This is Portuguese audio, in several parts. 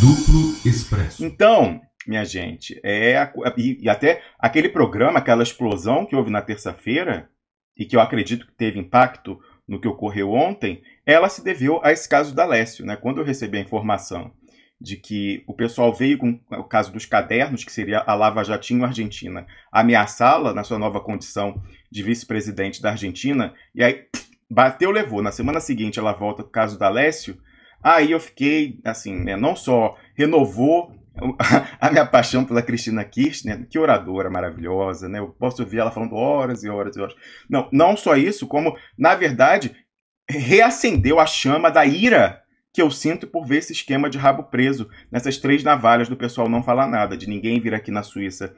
Duplo Expresso. Então, minha gente, é a, e, e, até aquele programa, aquela explosão que houve na terça-feira e que eu acredito que teve impacto no que ocorreu ontem, ela se deveu a esse caso da Lécio, né? Quando eu recebi a informação de que o pessoal veio com o caso dos cadernos, que seria a Lava Jatinho Argentina, ameaçá-la na sua nova condição de vice-presidente da Argentina, e aí bateu, levou. Na semana seguinte ela volta com o caso da Lécio, Aí eu fiquei, assim, né, não só renovou a minha paixão pela Cristina Kirchner, que oradora maravilhosa, né? Eu posso ouvir ela falando horas e horas e horas. Não, não só isso, como, na verdade, reacendeu a chama da ira que eu sinto por ver esse esquema de rabo preso nessas três navalhas do pessoal não falar nada, de ninguém vir aqui na Suíça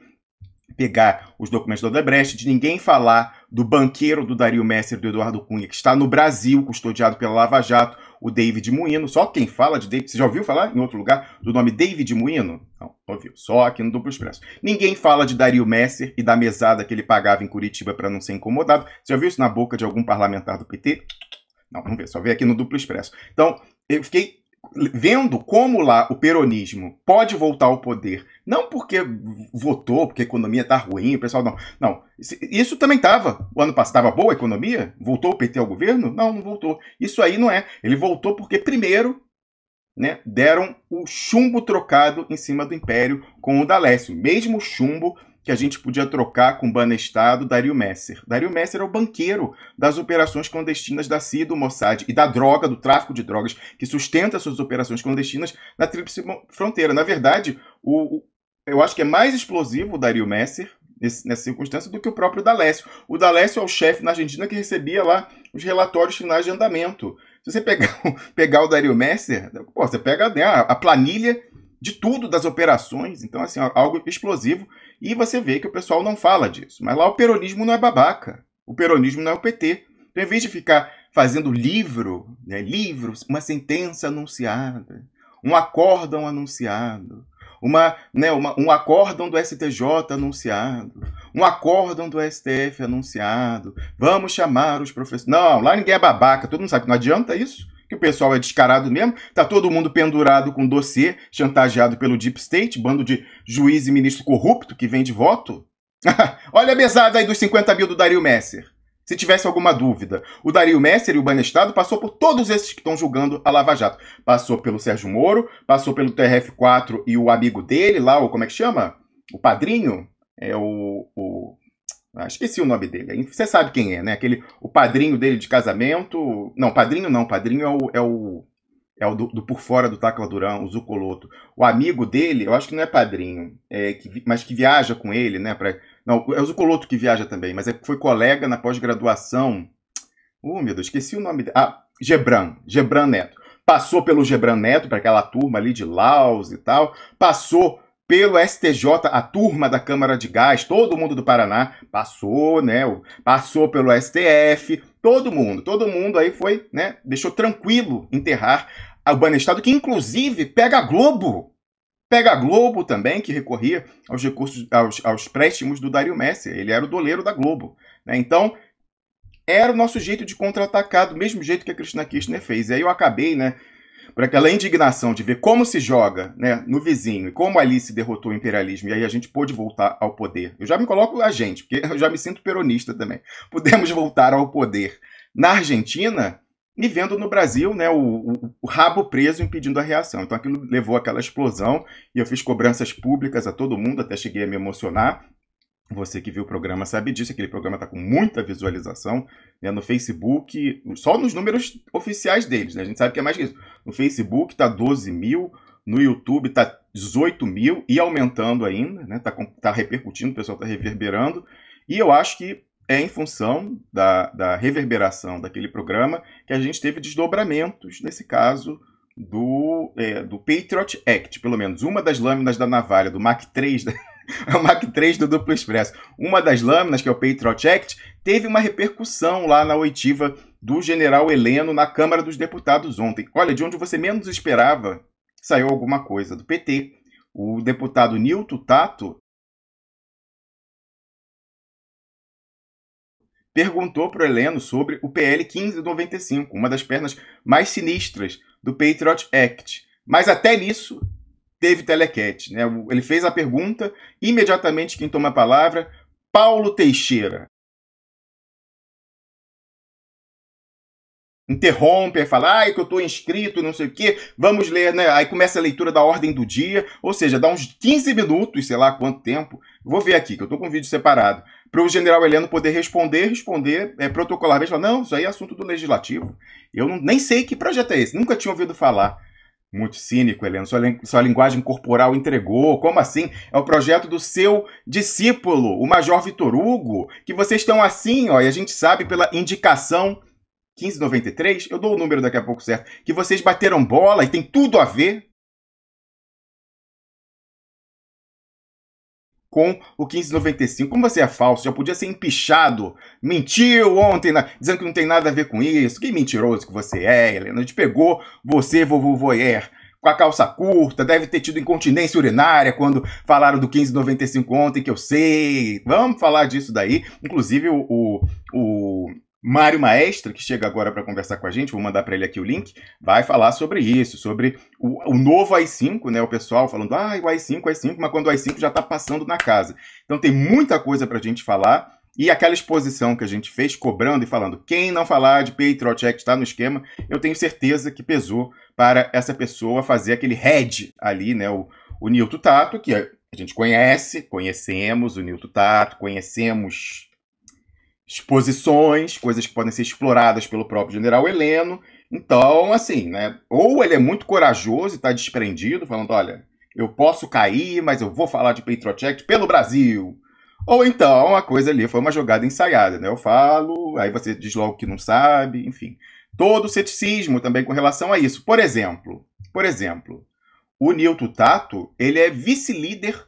pegar os documentos da Odebrecht, de ninguém falar do banqueiro do Dario Messer do Eduardo Cunha, que está no Brasil, custodiado pela Lava Jato, o David Moino. Só quem fala de David. Você já ouviu falar em outro lugar do nome David Moino? Não, não ouviu. Só aqui no Duplo Expresso. Ninguém fala de Dario Messer e da mesada que ele pagava em Curitiba para não ser incomodado. Você já viu isso na boca de algum parlamentar do PT? Não, vamos ver, só vê aqui no Duplo Expresso. Então, eu fiquei vendo como lá o peronismo pode voltar ao poder, não porque votou, porque a economia está ruim, o pessoal não. Não, isso também estava. O ano passado estava boa a economia? Voltou o PT ao governo? Não, não voltou. Isso aí não é. Ele voltou porque, primeiro, né, deram o chumbo trocado em cima do Império com o Dalécio. Mesmo chumbo que a gente podia trocar com o Banestado Dario Messer. Dario Messer é o banqueiro das operações clandestinas da CIA, do Mossad e da droga, do tráfico de drogas, que sustenta suas operações clandestinas na Tríplice Fronteira. Na verdade, o, o, eu acho que é mais explosivo o Dario Messer nesse, nessa circunstância do que o próprio D'Alessio. O D'Alessio é o chefe na Argentina que recebia lá os relatórios finais de andamento. Se você pegar, pegar o Dario Messer, pô, você pega né, a planilha de tudo das operações, então assim, é algo explosivo e você vê que o pessoal não fala disso. Mas lá o peronismo não é babaca. O peronismo não é o PT. Então, em vez de ficar fazendo livro, né, livro, uma sentença anunciada, um acórdão anunciado, uma, né, uma, um acórdão do STJ anunciado, um acórdão do STF anunciado, vamos chamar os professores. Não, lá ninguém é babaca, todo mundo sabe que não adianta isso que o pessoal é descarado mesmo, tá todo mundo pendurado com dossiê, chantageado pelo Deep State, bando de juiz e ministro corrupto que vende voto. Olha a mesada aí dos 50 mil do Dario Messer. Se tivesse alguma dúvida, o Dario Messer e o Banestado passou por todos esses que estão julgando a Lava Jato. Passou pelo Sérgio Moro, passou pelo TRF4 e o amigo dele lá, o como é que chama? O padrinho? É o, o ah, esqueci o nome dele. Você sabe quem é, né? Aquele, o padrinho dele de casamento. Não, padrinho não. Padrinho é o. É o, é o do, do por fora do Tacla Durão, o Zucoloto. O amigo dele, eu acho que não é padrinho, é, que, mas que viaja com ele, né? Pra, não, é o Zucoloto que viaja também, mas é, foi colega na pós-graduação. Uh, meu Deus, esqueci o nome dele. Ah, Gebran. Gebran Neto. Passou pelo Gebran Neto, para aquela turma ali de Laos e tal. Passou pelo STJ, a turma da Câmara de Gás, todo mundo do Paraná passou, né? Passou pelo STF, todo mundo, todo mundo aí foi, né? Deixou tranquilo enterrar o Banestado, que inclusive pega a Globo. Pega a Globo também, que recorria aos recursos, aos, aos préstimos do Dário Messi. Ele era o doleiro da Globo. Né? Então, era o nosso jeito de contra-atacar, do mesmo jeito que a Cristina Kirchner fez. E aí eu acabei, né, para aquela indignação de ver como se joga né, no vizinho e como ali se derrotou o imperialismo, e aí a gente pôde voltar ao poder. Eu já me coloco a gente, porque eu já me sinto peronista também. Pudemos voltar ao poder na Argentina e vendo no Brasil né, o, o, o rabo preso impedindo a reação. Então aquilo levou àquela explosão e eu fiz cobranças públicas a todo mundo, até cheguei a me emocionar. Você que viu o programa sabe disso, aquele programa está com muita visualização né? no Facebook, só nos números oficiais deles, né? a gente sabe que é mais que isso. No Facebook está 12 mil, no YouTube está 18 mil e aumentando ainda, né? está tá repercutindo, o pessoal está reverberando. E eu acho que é em função da, da reverberação daquele programa que a gente teve desdobramentos, nesse caso, do, é, do Patriot Act. Pelo menos uma das lâminas da navalha, do Mac 3, da a Mac 3 do Duplo Expresso. Uma das lâminas, que é o Patriot Act, teve uma repercussão lá na oitiva do general Heleno na Câmara dos Deputados ontem. Olha, de onde você menos esperava, saiu alguma coisa do PT. O deputado Nilton Tato perguntou para o Heleno sobre o PL 1595, uma das pernas mais sinistras do Patriot Act. Mas até nisso, teve telequete. Né? Ele fez a pergunta, imediatamente quem toma a palavra, Paulo Teixeira. interrompe, fala, ai, ah, que eu estou inscrito, não sei o quê, vamos ler, né? Aí começa a leitura da ordem do dia, ou seja, dá uns 15 minutos, sei lá quanto tempo. Vou ver aqui, que eu estou com um vídeo separado, para o general Heleno poder responder, responder é, protocolarmente, falar, não, isso aí é assunto do legislativo. Eu não, nem sei que projeto é esse, nunca tinha ouvido falar. Muito cínico, Helena. Sua, sua, linguagem corporal entregou. Como assim? É o projeto do seu discípulo, o Major Vitor Hugo, que vocês estão assim, ó, e a gente sabe pela indicação 1593, eu dou o número daqui a pouco certo, que vocês bateram bola e tem tudo a ver com o 1595. Como você é falso, já podia ser empichado. Mentiu ontem, na... dizendo que não tem nada a ver com isso. Que mentiroso que você é, Helena. A gente pegou você, vovô voyeur com a calça curta, deve ter tido incontinência urinária quando falaram do 1595 ontem, que eu sei. Vamos falar disso daí. Inclusive, o, o, o Mário Maestro, que chega agora para conversar com a gente, vou mandar para ele aqui o link, vai falar sobre isso, sobre o, o, novo i5, né? O pessoal falando, ah, o i5, i5, mas quando o i5 já está passando na casa. Então tem muita coisa para a gente falar. E aquela exposição que a gente fez cobrando e falando, quem não falar de Patriot está no esquema, eu tenho certeza que pesou para essa pessoa fazer aquele head ali, né? O, o Nilton Tato, que a gente conhece, conhecemos o Nilton Tato, conhecemos exposições, coisas que podem ser exploradas pelo próprio general Heleno. Então, assim, né? Ou ele é muito corajoso e está desprendido, falando: olha, eu posso cair, mas eu vou falar de Patriot pelo Brasil. Ou então a coisa ali foi uma jogada ensaiada, né? Eu falo, aí você diz logo que não sabe, enfim. Todo o ceticismo também com relação a isso. Por exemplo, por exemplo, o Nilton Tato, ele é vice-líder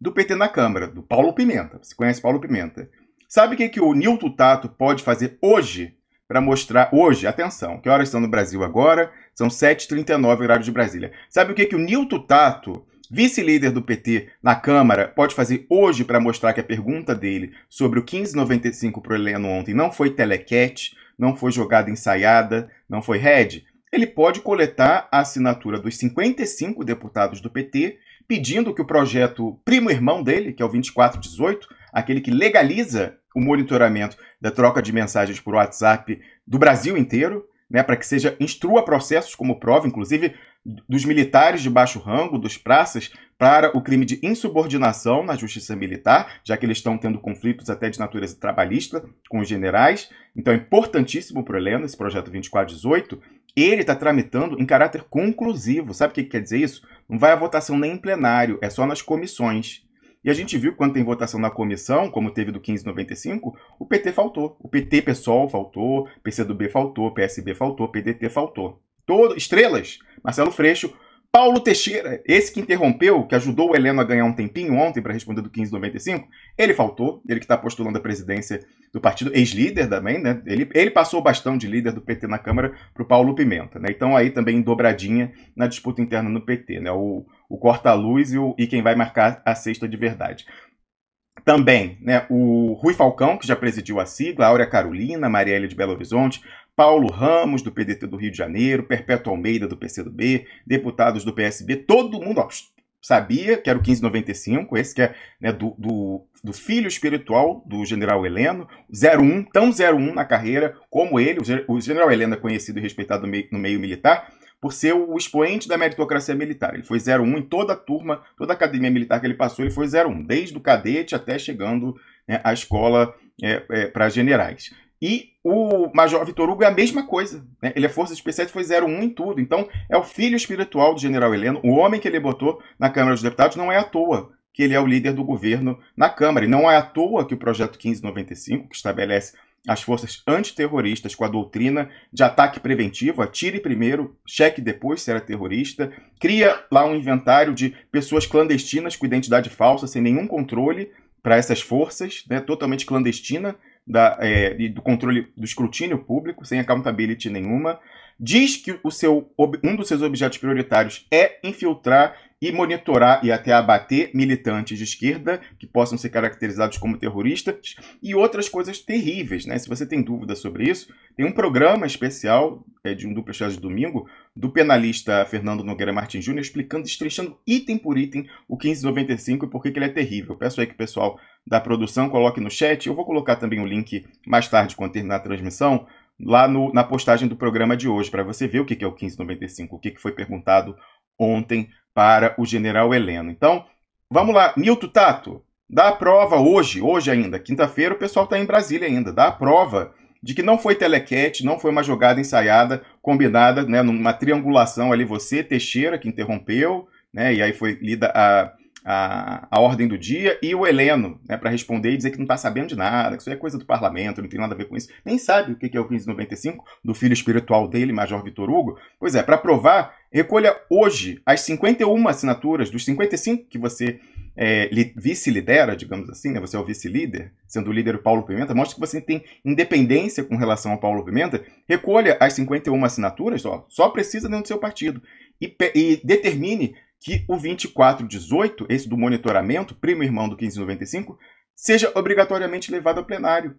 do PT na Câmara, do Paulo Pimenta. Você conhece Paulo Pimenta? Sabe o que, que o Nilton Tato pode fazer hoje para mostrar hoje, atenção, que horas estão no Brasil agora? São 7h39, horário de Brasília. Sabe o que, que o Nilton Tato, vice-líder do PT na Câmara, pode fazer hoje para mostrar que a pergunta dele sobre o 1595 para o Heleno ontem não foi telequete, não foi jogada ensaiada, não foi head? Ele pode coletar a assinatura dos 55 deputados do PT pedindo que o projeto primo-irmão dele, que é o 2418, aquele que legaliza o monitoramento da troca de mensagens por WhatsApp do Brasil inteiro, né, para que seja instrua processos como prova, inclusive dos militares de baixo rango, dos praças, para o crime de insubordinação na justiça militar, já que eles estão tendo conflitos até de natureza trabalhista com os generais. Então é importantíssimo para o Helena esse projeto 2418. Ele está tramitando em caráter conclusivo. Sabe o que quer dizer isso? Não vai à votação nem em plenário, é só nas comissões. E a gente viu quando tem votação na comissão, como teve do 1595, o PT faltou. O PT pessoal faltou, PCdoB faltou, PSB faltou, PDT faltou. Todo, estrelas, Marcelo Freixo, Paulo Teixeira, esse que interrompeu, que ajudou o Heleno a ganhar um tempinho ontem para responder do 1595, ele faltou, ele que está postulando a presidência do partido, ex-líder também, né? Ele, ele passou o bastão de líder do PT na Câmara para o Paulo Pimenta, né? Então aí também dobradinha na disputa interna no PT, né? O, o corta-luz e, e quem vai marcar a cesta de verdade. Também né, o Rui Falcão, que já presidiu a sigla, Áurea Carolina, Marielle de Belo Horizonte, Paulo Ramos, do PDT do Rio de Janeiro, Perpétua Almeida, do PCdoB, deputados do PSB, todo mundo ó, sabia que era o 1595, esse que é né, do, do, do, filho espiritual do general Heleno, 01, tão 01 na carreira como ele, o general Heleno é conhecido e respeitado no meio, no meio militar, por ser o expoente da meritocracia militar. Ele foi 01 em toda a turma, toda a academia militar que ele passou, ele foi 01, desde o cadete até chegando né, à escola é, é, para generais. E o Major Vitor Hugo é a mesma coisa. Né? Ele é Força e foi 01 em tudo. Então, é o filho espiritual do general Heleno, o homem que ele botou na Câmara dos Deputados, não é à toa que ele é o líder do governo na Câmara. E não é à toa que o Projeto 1595, que estabelece as forças antiterroristas com a doutrina de ataque preventivo, atire primeiro, cheque depois se era terrorista, cria lá um inventário de pessoas clandestinas com identidade falsa, sem nenhum controle para essas forças, né, totalmente clandestina, da, é, do controle do escrutínio público, sem accountability nenhuma. Diz que o seu, um dos seus objetos prioritários é infiltrar e monitorar e até abater militantes de esquerda que possam ser caracterizados como terroristas e outras coisas terríveis, né? Se você tem dúvida sobre isso, tem um programa especial é, de um duplo chá de domingo do penalista Fernando Nogueira Martins Júnior explicando, destrinchando item por item o 1595 e por que, ele é terrível. Peço aí que o pessoal da produção coloque no chat. Eu vou colocar também o link mais tarde quando terminar a transmissão lá no, na postagem do programa de hoje para você ver o que, que é o 1595, o que, que foi perguntado ontem para o general Heleno. Então, vamos lá, Nilton Tato, dá a prova hoje, hoje ainda, quinta-feira, o pessoal está em Brasília ainda, dá a prova de que não foi telequete, não foi uma jogada ensaiada, combinada, né, numa triangulação ali, você, Teixeira, que interrompeu, né, e aí foi lida a a, a ordem do dia, e o Heleno, né, para responder e dizer que não está sabendo de nada, que isso é coisa do parlamento, não tem nada a ver com isso, nem sabe o que é o 1595, do filho espiritual dele, Major Vitor Hugo. Pois é, para provar, recolha hoje as 51 assinaturas dos 55 que você é, vice-lidera, digamos assim, né? você é o vice-líder, sendo o líder o Paulo Pimenta, mostra que você tem independência com relação ao Paulo Pimenta, recolha as 51 assinaturas, ó, só precisa dentro do seu partido, e, e determine que o 2418, esse do monitoramento, primo irmão do 1595, seja obrigatoriamente levado ao plenário.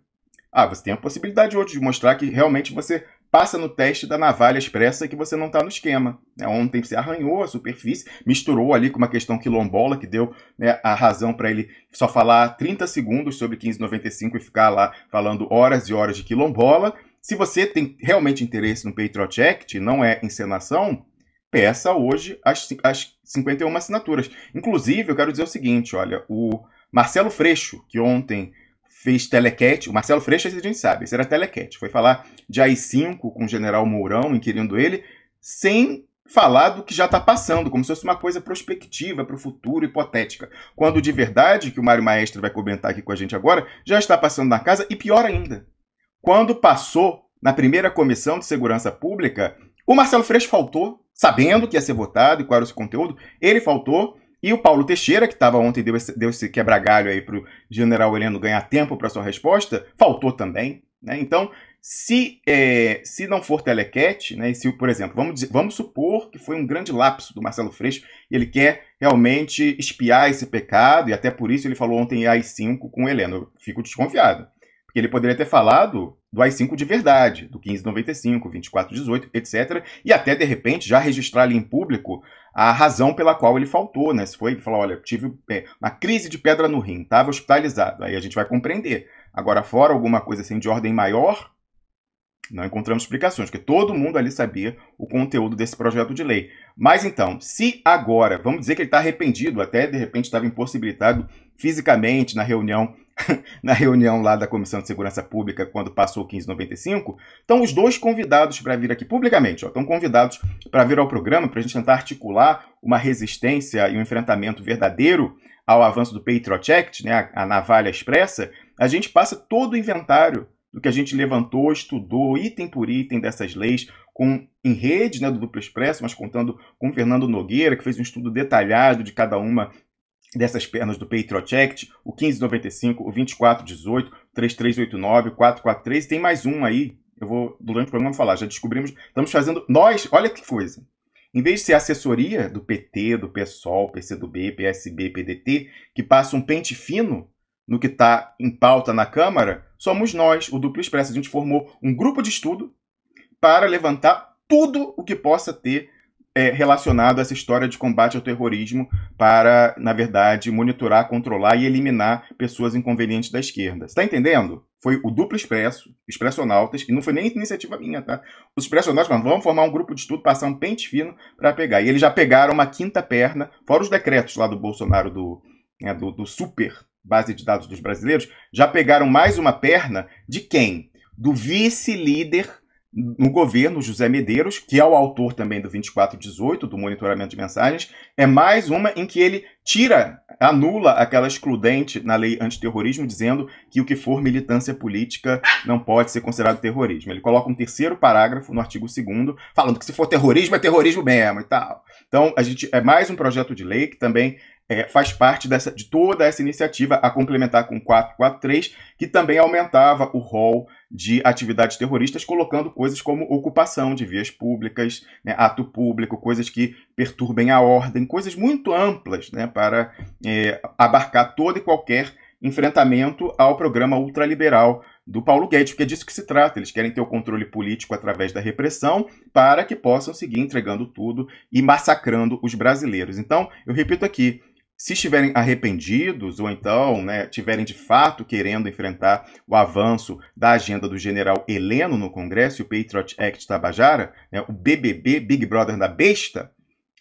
Ah, você tem a possibilidade hoje de mostrar que realmente você passa no teste da navalha expressa e que você não está no esquema. Né? Ontem você arranhou a superfície, misturou ali com uma questão quilombola que deu né, a razão para ele só falar 30 segundos sobre 1595 e ficar lá falando horas e horas de quilombola. Se você tem realmente interesse no Patriot Act, não é encenação, peça hoje as, as 51 assinaturas. Inclusive, eu quero dizer o seguinte: olha, o Marcelo Freixo, que ontem fez telequete, o Marcelo Freixo, a gente sabe, esse era telequete, foi falar de AI-5 com o general Mourão, inquirindo ele, sem falar do que já está passando, como se fosse uma coisa prospectiva para o futuro, hipotética. Quando de verdade, que o Mário Maestro vai comentar aqui com a gente agora, já está passando na casa e pior ainda. Quando passou na primeira comissão de segurança pública, o Marcelo Freixo faltou, sabendo que ia ser votado e qual era o seu conteúdo, ele faltou. E o Paulo Teixeira, que estava ontem, deu esse, deu esse quebra-galho aí para o general Heleno ganhar tempo para sua resposta, faltou também. Né? Então, se, é, se não for telequete, né, se, por exemplo, vamos, dizer, vamos supor que foi um grande lapso do Marcelo Freixo, ele quer realmente espiar esse pecado, e até por isso ele falou ontem às 5 com o Heleno. Eu fico desconfiado que ele poderia ter falado do a 5 de verdade, do 1595, 2418, etc. E até, de repente, já registrar ali em público a razão pela qual ele faltou, né? Se foi falar, olha, tive é, uma crise de pedra no rim, estava hospitalizado. Aí a gente vai compreender. Agora, fora alguma coisa assim de ordem maior, não encontramos explicações, porque todo mundo ali sabia o conteúdo desse projeto de lei. Mas então, se agora, vamos dizer que ele está arrependido, até de repente estava impossibilitado fisicamente na reunião na reunião lá da Comissão de Segurança Pública quando passou 1595, estão os dois convidados para vir aqui publicamente, ó, estão convidados para vir ao programa para a gente tentar articular uma resistência e um enfrentamento verdadeiro ao avanço do Patriot Act, né, a, a navalha expressa, a gente passa todo o inventário do que a gente levantou, estudou, item por item dessas leis, com em rede né, do Duplo Expresso, mas contando com Fernando Nogueira, que fez um estudo detalhado de cada uma dessas pernas do Patriot Act, o 1595, o 2418, 3389, 443, tem mais um aí, eu vou durante o programa falar, já descobrimos, estamos fazendo nós, olha que coisa. Em vez de ser assessoria do PT, do PSOL, PCdoB, PSB, PDT, que passa um pente fino no que está em pauta na Câmara, somos nós, o Duplo Expresso. A gente formou um grupo de estudo para levantar tudo o que possa ter é, relacionado a essa história de combate ao terrorismo para, na verdade, monitorar, controlar e eliminar pessoas inconvenientes da esquerda. Está entendendo? Foi o duplo expresso, expressionautas, e não foi nem iniciativa minha, tá? Os expressionautas falaram, vamos formar um grupo de estudo, passar um pente fino para pegar. E eles já pegaram uma quinta perna, fora os decretos lá do Bolsonaro, do, né, do, do super base de dados dos brasileiros, já pegaram mais uma perna de quem? Do vice-líder no governo, José Medeiros, que é o autor também do 2418, do monitoramento de mensagens, é mais uma em que ele tira, anula aquela excludente na lei antiterrorismo, dizendo que o que for militância política não pode ser considerado terrorismo. Ele coloca um terceiro parágrafo no artigo 2 falando que se for terrorismo, é terrorismo mesmo e tal. Então, a gente é mais um projeto de lei que também é, faz parte dessa, de toda essa iniciativa a complementar com 443, que também aumentava o rol de atividades terroristas, colocando coisas como ocupação de vias públicas, né, ato público, coisas que perturbem a ordem, coisas muito amplas né, para é, abarcar todo e qualquer enfrentamento ao programa ultraliberal do Paulo Guedes, porque é disso que se trata. Eles querem ter o controle político através da repressão para que possam seguir entregando tudo e massacrando os brasileiros. Então, eu repito aqui, se estiverem arrependidos ou então né, tiverem de fato querendo enfrentar o avanço da agenda do general Heleno no Congresso, o Patriot Act Tabajara, né, o BBB, Big Brother da Besta,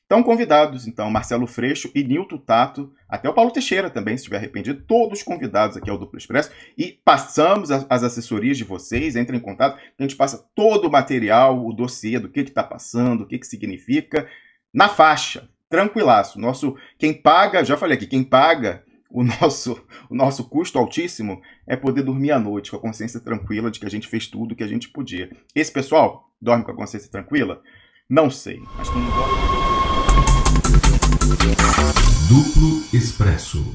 estão convidados, então, Marcelo Freixo e Nilton Tato, até o Paulo Teixeira também, se estiver arrependido, todos convidados aqui ao Duplo Expresso. E passamos as, assessorias de vocês, entrem em contato, a gente passa todo o material, o dossiê do que está passando, o que, que significa, na faixa, tranquilaço. Nosso, quem paga, já falei aqui, quem paga o nosso, o nosso custo altíssimo é poder dormir à noite com a consciência tranquila de que a gente fez tudo o que a gente podia. Esse pessoal dorme com a consciência tranquila? Não sei, mas Duplo Expresso.